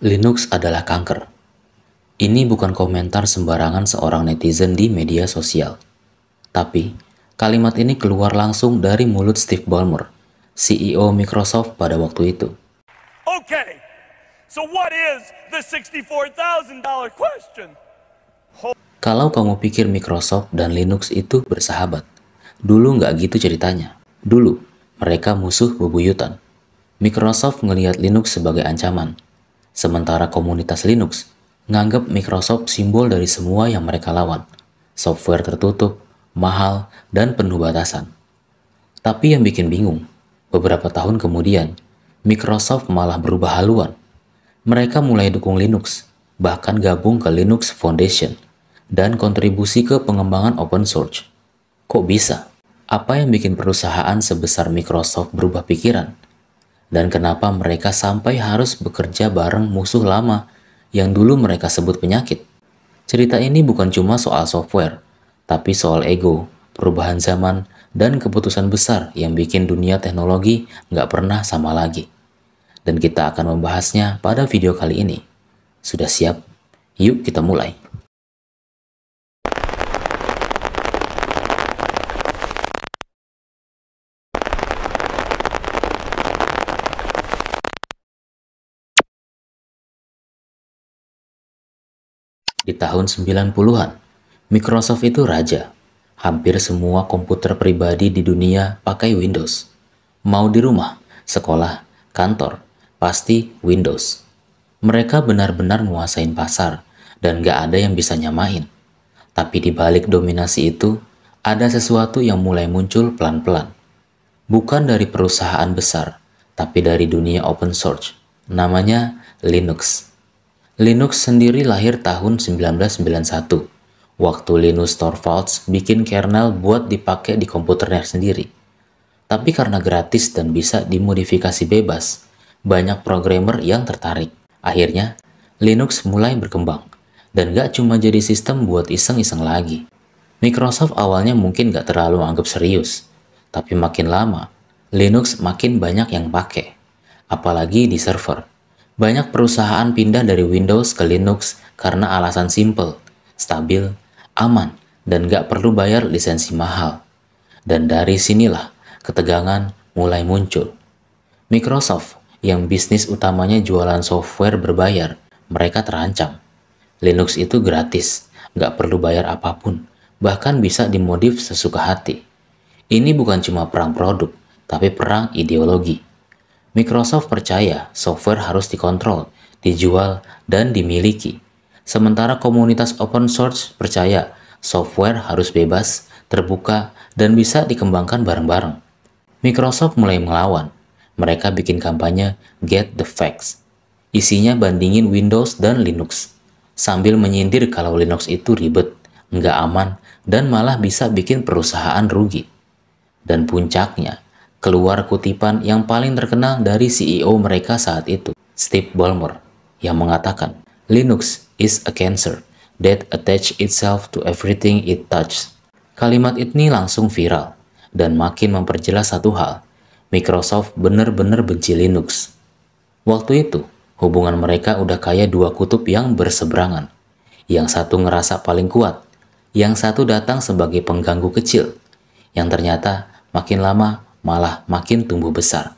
Linux adalah kanker. Ini bukan komentar sembarangan seorang netizen di media sosial. Tapi, kalimat ini keluar langsung dari mulut Steve Ballmer, CEO Microsoft pada waktu itu. Okay. So what is the $64,000 Kalau kamu pikir Microsoft dan Linux itu bersahabat, dulu nggak gitu ceritanya. Dulu, mereka musuh bebuyutan. Microsoft melihat Linux sebagai ancaman, Sementara komunitas Linux menganggap Microsoft simbol dari semua yang mereka lawan, software tertutup, mahal, dan penuh batasan. Tapi yang bikin bingung, beberapa tahun kemudian, Microsoft malah berubah haluan. Mereka mulai dukung Linux, bahkan gabung ke Linux Foundation, dan kontribusi ke pengembangan open source. Kok bisa? Apa yang bikin perusahaan sebesar Microsoft berubah pikiran? dan kenapa mereka sampai harus bekerja bareng musuh lama yang dulu mereka sebut penyakit. Cerita ini bukan cuma soal software, tapi soal ego, perubahan zaman, dan keputusan besar yang bikin dunia teknologi nggak pernah sama lagi. Dan kita akan membahasnya pada video kali ini. Sudah siap? Yuk kita mulai. Di tahun 90-an, Microsoft itu raja. Hampir semua komputer pribadi di dunia pakai Windows. Mau di rumah, sekolah, kantor, pasti Windows. Mereka benar-benar nguasain pasar dan gak ada yang bisa nyamain. Tapi di balik dominasi itu, ada sesuatu yang mulai muncul pelan-pelan. Bukan dari perusahaan besar, tapi dari dunia open source. Namanya Linux. Linux sendiri lahir tahun 1991, waktu Linus Torvalds bikin kernel buat dipakai di komputernya sendiri. Tapi karena gratis dan bisa dimodifikasi bebas, banyak programmer yang tertarik. Akhirnya, Linux mulai berkembang, dan gak cuma jadi sistem buat iseng-iseng lagi. Microsoft awalnya mungkin gak terlalu anggap serius, tapi makin lama, Linux makin banyak yang pakai, apalagi di server. Banyak perusahaan pindah dari Windows ke Linux karena alasan simple, stabil, aman, dan gak perlu bayar lisensi mahal. Dan dari sinilah ketegangan mulai muncul. Microsoft, yang bisnis utamanya jualan software berbayar, mereka terancam. Linux itu gratis, gak perlu bayar apapun, bahkan bisa dimodif sesuka hati. Ini bukan cuma perang produk, tapi perang ideologi. Microsoft percaya software harus dikontrol, dijual, dan dimiliki. Sementara komunitas open source percaya software harus bebas, terbuka, dan bisa dikembangkan bareng-bareng. Microsoft mulai melawan. Mereka bikin kampanye Get the Facts. Isinya bandingin Windows dan Linux, sambil menyindir kalau Linux itu ribet, nggak aman, dan malah bisa bikin perusahaan rugi. Dan puncaknya, Keluar kutipan yang paling terkenal dari CEO mereka saat itu, Steve Ballmer, yang mengatakan, Linux is a cancer that attach itself to everything it touches. Kalimat ini langsung viral, dan makin memperjelas satu hal, Microsoft benar-benar benci Linux. Waktu itu, hubungan mereka udah kayak dua kutub yang berseberangan. Yang satu ngerasa paling kuat, yang satu datang sebagai pengganggu kecil, yang ternyata makin lama malah makin tumbuh besar.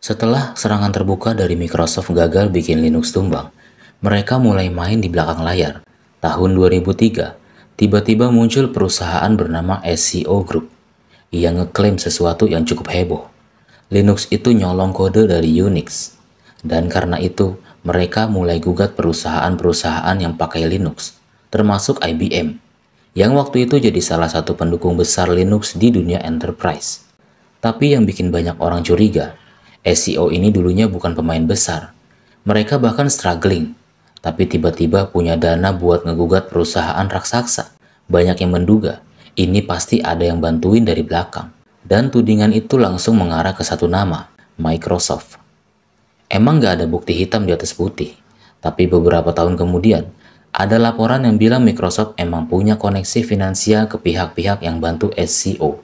Setelah serangan terbuka dari Microsoft gagal bikin Linux tumbang, mereka mulai main di belakang layar. Tahun 2003, tiba-tiba muncul perusahaan bernama SEO Group. Ia ngeklaim sesuatu yang cukup heboh. Linux itu nyolong kode dari Unix. Dan karena itu, mereka mulai gugat perusahaan-perusahaan yang pakai Linux, termasuk IBM yang waktu itu jadi salah satu pendukung besar Linux di dunia enterprise. Tapi yang bikin banyak orang curiga, SEO ini dulunya bukan pemain besar. Mereka bahkan struggling, tapi tiba-tiba punya dana buat ngegugat perusahaan raksasa. Banyak yang menduga, ini pasti ada yang bantuin dari belakang. Dan tudingan itu langsung mengarah ke satu nama, Microsoft. Emang gak ada bukti hitam di atas putih, tapi beberapa tahun kemudian, ada laporan yang bilang Microsoft emang punya koneksi finansial ke pihak-pihak yang bantu SEO.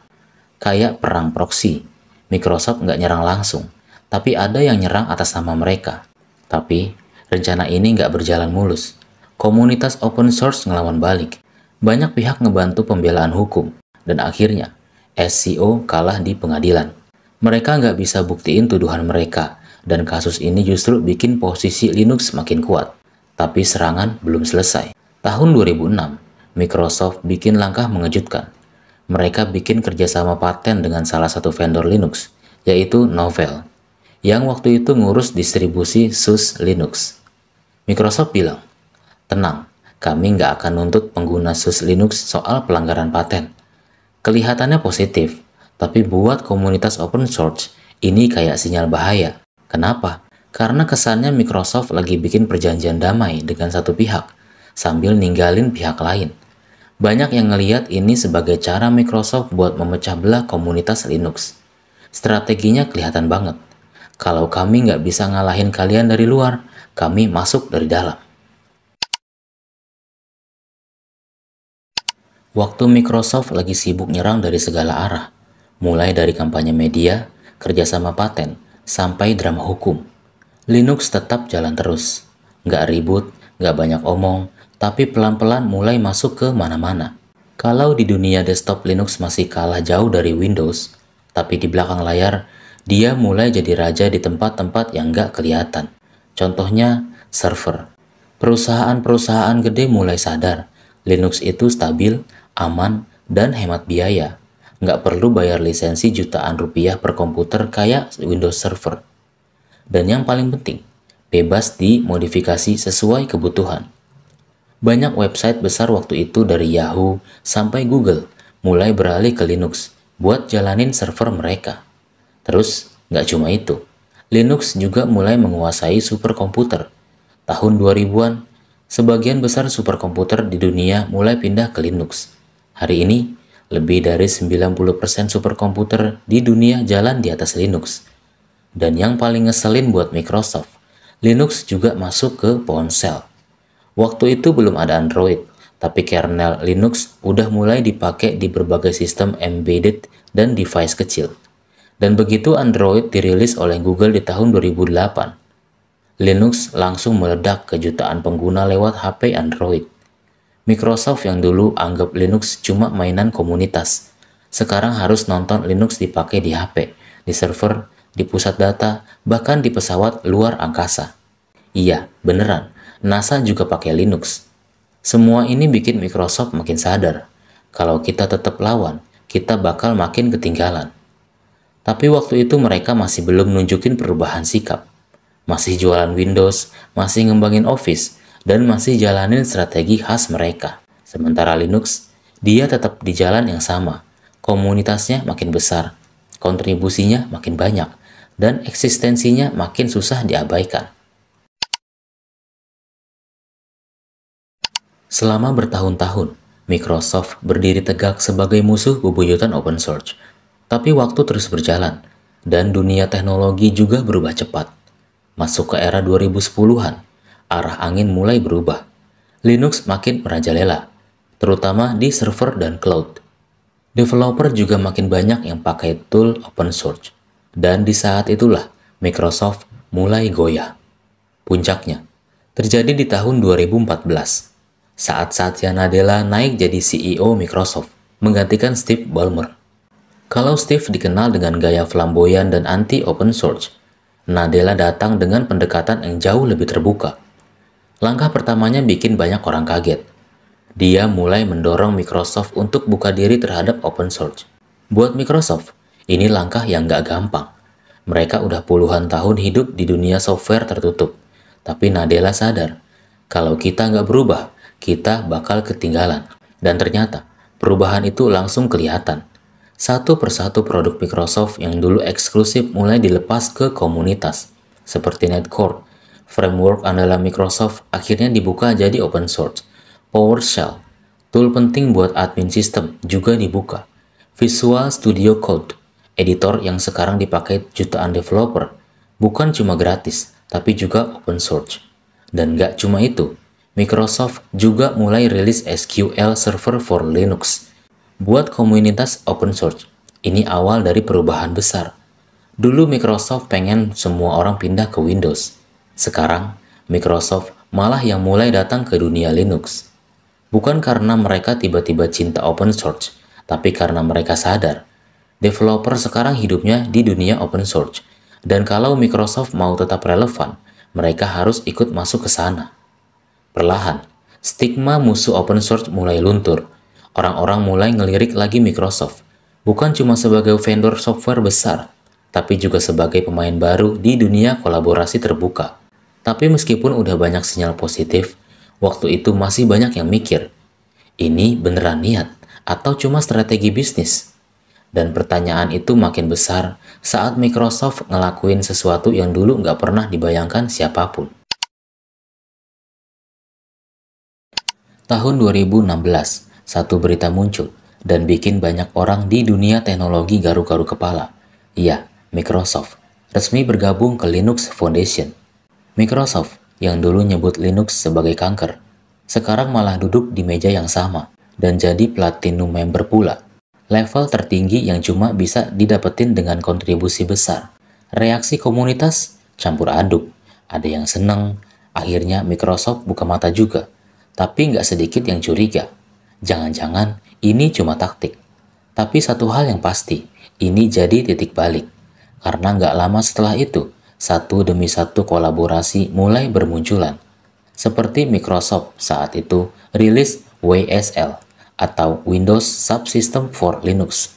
Kayak perang proxy. Microsoft nggak nyerang langsung, tapi ada yang nyerang atas nama mereka. Tapi, rencana ini nggak berjalan mulus. Komunitas open source ngelawan balik. Banyak pihak ngebantu pembelaan hukum, dan akhirnya SEO kalah di pengadilan. Mereka nggak bisa buktiin tuduhan mereka, dan kasus ini justru bikin posisi Linux makin kuat. Tapi serangan belum selesai. Tahun 2006, Microsoft bikin langkah mengejutkan. Mereka bikin kerjasama paten dengan salah satu vendor Linux, yaitu Novell, yang waktu itu ngurus distribusi SUS Linux. Microsoft bilang, tenang, kami nggak akan nuntut pengguna SUS Linux soal pelanggaran paten. Kelihatannya positif, tapi buat komunitas open source, ini kayak sinyal bahaya. Kenapa? Karena kesannya Microsoft lagi bikin perjanjian damai dengan satu pihak, sambil ninggalin pihak lain. Banyak yang ngeliat ini sebagai cara Microsoft buat memecah belah komunitas Linux. Strateginya kelihatan banget. Kalau kami nggak bisa ngalahin kalian dari luar, kami masuk dari dalam. Waktu Microsoft lagi sibuk nyerang dari segala arah, mulai dari kampanye media, kerjasama paten, sampai drama hukum. Linux tetap jalan terus. Nggak ribut, nggak banyak omong, tapi pelan-pelan mulai masuk ke mana-mana. Kalau di dunia desktop Linux masih kalah jauh dari Windows, tapi di belakang layar, dia mulai jadi raja di tempat-tempat yang nggak kelihatan. Contohnya, server. Perusahaan-perusahaan gede mulai sadar, Linux itu stabil, aman, dan hemat biaya. Nggak perlu bayar lisensi jutaan rupiah per komputer kayak Windows Server dan yang paling penting, bebas dimodifikasi sesuai kebutuhan. Banyak website besar waktu itu dari Yahoo sampai Google mulai beralih ke Linux buat jalanin server mereka. Terus, nggak cuma itu, Linux juga mulai menguasai superkomputer. Tahun 2000-an, sebagian besar superkomputer di dunia mulai pindah ke Linux. Hari ini, lebih dari 90% superkomputer di dunia jalan di atas Linux dan yang paling ngeselin buat Microsoft, Linux juga masuk ke ponsel. Waktu itu belum ada Android, tapi kernel Linux udah mulai dipakai di berbagai sistem embedded dan device kecil. Dan begitu Android dirilis oleh Google di tahun 2008, Linux langsung meledak ke jutaan pengguna lewat HP Android. Microsoft yang dulu anggap Linux cuma mainan komunitas, sekarang harus nonton Linux dipakai di HP, di server, di pusat data, bahkan di pesawat luar angkasa. Iya, beneran, NASA juga pakai Linux. Semua ini bikin Microsoft makin sadar, kalau kita tetap lawan, kita bakal makin ketinggalan. Tapi waktu itu mereka masih belum nunjukin perubahan sikap. Masih jualan Windows, masih ngembangin Office, dan masih jalanin strategi khas mereka. Sementara Linux, dia tetap di jalan yang sama. Komunitasnya makin besar, kontribusinya makin banyak, dan eksistensinya makin susah diabaikan. Selama bertahun-tahun, Microsoft berdiri tegak sebagai musuh bebuyutan open source. Tapi waktu terus berjalan, dan dunia teknologi juga berubah cepat. Masuk ke era 2010-an, arah angin mulai berubah. Linux makin merajalela, terutama di server dan cloud. Developer juga makin banyak yang pakai tool open source. Dan di saat itulah Microsoft mulai goyah. Puncaknya terjadi di tahun 2014 saat Satya Nadella naik jadi CEO Microsoft menggantikan Steve Ballmer. Kalau Steve dikenal dengan gaya flamboyan dan anti open source, Nadella datang dengan pendekatan yang jauh lebih terbuka. Langkah pertamanya bikin banyak orang kaget dia mulai mendorong Microsoft untuk buka diri terhadap open source. Buat Microsoft, ini langkah yang nggak gampang. Mereka udah puluhan tahun hidup di dunia software tertutup. Tapi Nadella sadar, kalau kita nggak berubah, kita bakal ketinggalan. Dan ternyata, perubahan itu langsung kelihatan. Satu persatu produk Microsoft yang dulu eksklusif mulai dilepas ke komunitas, seperti Netcore. Framework andalan Microsoft akhirnya dibuka jadi open source. PowerShell, tool penting buat admin sistem, juga dibuka. Visual Studio Code, editor yang sekarang dipakai jutaan developer, bukan cuma gratis, tapi juga open source. Dan gak cuma itu, Microsoft juga mulai rilis SQL Server for Linux buat komunitas open source. Ini awal dari perubahan besar. Dulu Microsoft pengen semua orang pindah ke Windows. Sekarang, Microsoft malah yang mulai datang ke dunia Linux. Bukan karena mereka tiba-tiba cinta open source, tapi karena mereka sadar developer sekarang hidupnya di dunia open source. Dan kalau Microsoft mau tetap relevan, mereka harus ikut masuk ke sana. Perlahan, stigma musuh open source mulai luntur. Orang-orang mulai ngelirik lagi Microsoft, bukan cuma sebagai vendor software besar, tapi juga sebagai pemain baru di dunia kolaborasi terbuka. Tapi meskipun udah banyak sinyal positif, waktu itu masih banyak yang mikir, ini beneran niat atau cuma strategi bisnis? Dan pertanyaan itu makin besar saat Microsoft ngelakuin sesuatu yang dulu nggak pernah dibayangkan siapapun. Tahun 2016, satu berita muncul dan bikin banyak orang di dunia teknologi garu-garu kepala. Iya, Microsoft resmi bergabung ke Linux Foundation. Microsoft yang dulu nyebut Linux sebagai kanker, sekarang malah duduk di meja yang sama dan jadi platinum member pula level tertinggi yang cuma bisa didapetin dengan kontribusi besar. Reaksi komunitas campur aduk, ada yang seneng, akhirnya Microsoft buka mata juga. Tapi nggak sedikit yang curiga. Jangan-jangan ini cuma taktik. Tapi satu hal yang pasti, ini jadi titik balik. Karena nggak lama setelah itu, satu demi satu kolaborasi mulai bermunculan. Seperti Microsoft saat itu rilis WSL atau Windows Subsystem for Linux,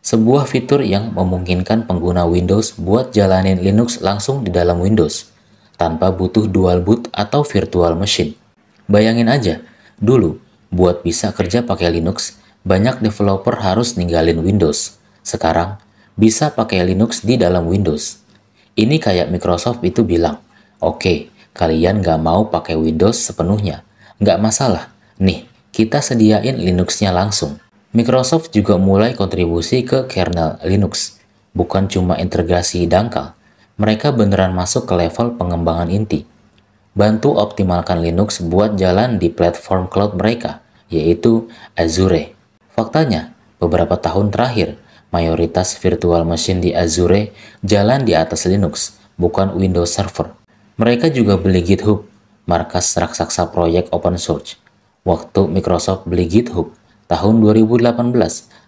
sebuah fitur yang memungkinkan pengguna Windows buat jalanin Linux langsung di dalam Windows, tanpa butuh dual boot atau virtual machine. Bayangin aja, dulu buat bisa kerja pakai Linux, banyak developer harus ninggalin Windows. Sekarang, bisa pakai Linux di dalam Windows. Ini kayak Microsoft itu bilang, oke, okay, kalian nggak mau pakai Windows sepenuhnya. Nggak masalah, nih kita sediain Linuxnya langsung. Microsoft juga mulai kontribusi ke kernel Linux, bukan cuma integrasi dangkal. Mereka beneran masuk ke level pengembangan inti. Bantu optimalkan Linux buat jalan di platform cloud mereka, yaitu Azure. Faktanya, beberapa tahun terakhir, mayoritas virtual machine di Azure jalan di atas Linux, bukan Windows Server. Mereka juga beli GitHub, markas raksasa proyek open source Waktu Microsoft beli GitHub tahun 2018,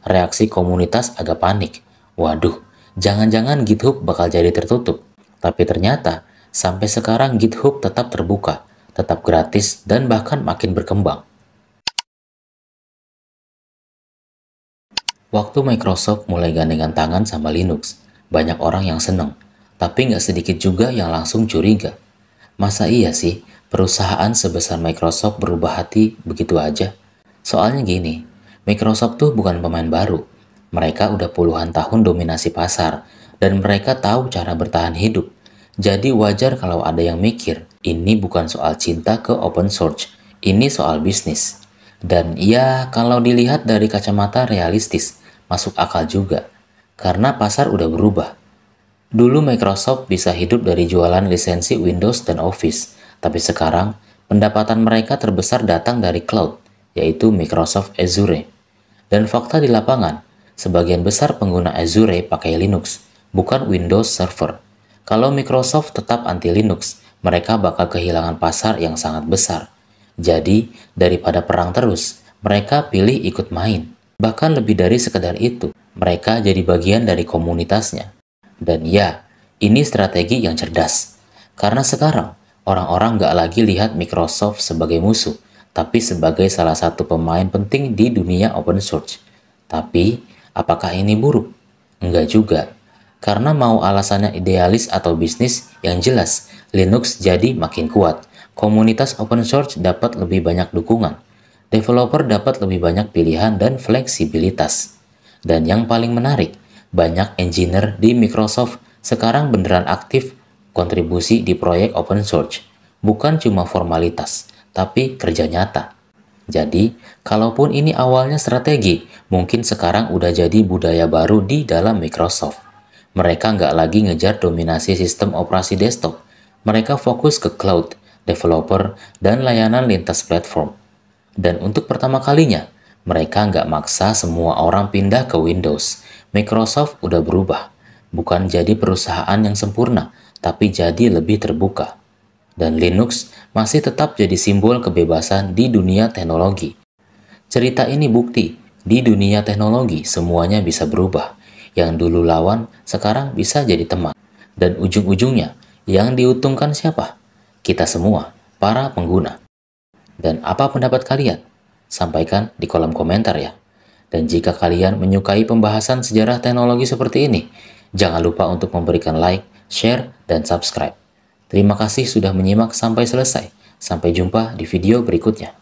reaksi komunitas agak panik. Waduh, jangan-jangan GitHub bakal jadi tertutup. Tapi ternyata, sampai sekarang GitHub tetap terbuka, tetap gratis, dan bahkan makin berkembang. Waktu Microsoft mulai gandengan tangan sama Linux, banyak orang yang seneng, tapi nggak sedikit juga yang langsung curiga. Masa iya sih perusahaan sebesar Microsoft berubah hati begitu aja? Soalnya gini, Microsoft tuh bukan pemain baru. Mereka udah puluhan tahun dominasi pasar, dan mereka tahu cara bertahan hidup. Jadi wajar kalau ada yang mikir, ini bukan soal cinta ke open source, ini soal bisnis. Dan ya, kalau dilihat dari kacamata realistis, masuk akal juga. Karena pasar udah berubah. Dulu Microsoft bisa hidup dari jualan lisensi Windows dan Office, tapi sekarang, pendapatan mereka terbesar datang dari cloud, yaitu Microsoft Azure. Dan fakta di lapangan, sebagian besar pengguna Azure pakai Linux, bukan Windows Server. Kalau Microsoft tetap anti Linux, mereka bakal kehilangan pasar yang sangat besar. Jadi, daripada perang terus, mereka pilih ikut main. Bahkan lebih dari sekedar itu, mereka jadi bagian dari komunitasnya. Dan ya, ini strategi yang cerdas. Karena sekarang, orang-orang nggak lagi lihat Microsoft sebagai musuh, tapi sebagai salah satu pemain penting di dunia open source. Tapi, apakah ini buruk? Enggak juga. Karena mau alasannya idealis atau bisnis yang jelas, Linux jadi makin kuat. Komunitas open source dapat lebih banyak dukungan. Developer dapat lebih banyak pilihan dan fleksibilitas. Dan yang paling menarik, banyak engineer di Microsoft sekarang beneran aktif Kontribusi di proyek open source bukan cuma formalitas, tapi kerja nyata. Jadi, kalaupun ini awalnya strategi, mungkin sekarang udah jadi budaya baru di dalam Microsoft. Mereka nggak lagi ngejar dominasi sistem operasi desktop. Mereka fokus ke cloud, developer, dan layanan lintas platform. Dan untuk pertama kalinya, mereka nggak maksa semua orang pindah ke Windows. Microsoft udah berubah. Bukan jadi perusahaan yang sempurna, tapi jadi lebih terbuka. Dan Linux masih tetap jadi simbol kebebasan di dunia teknologi. Cerita ini bukti, di dunia teknologi semuanya bisa berubah. Yang dulu lawan, sekarang bisa jadi teman. Dan ujung-ujungnya, yang diuntungkan siapa? Kita semua, para pengguna. Dan apa pendapat kalian? Sampaikan di kolom komentar ya. Dan jika kalian menyukai pembahasan sejarah teknologi seperti ini, jangan lupa untuk memberikan like, share, dan subscribe. Terima kasih sudah menyimak sampai selesai. Sampai jumpa di video berikutnya.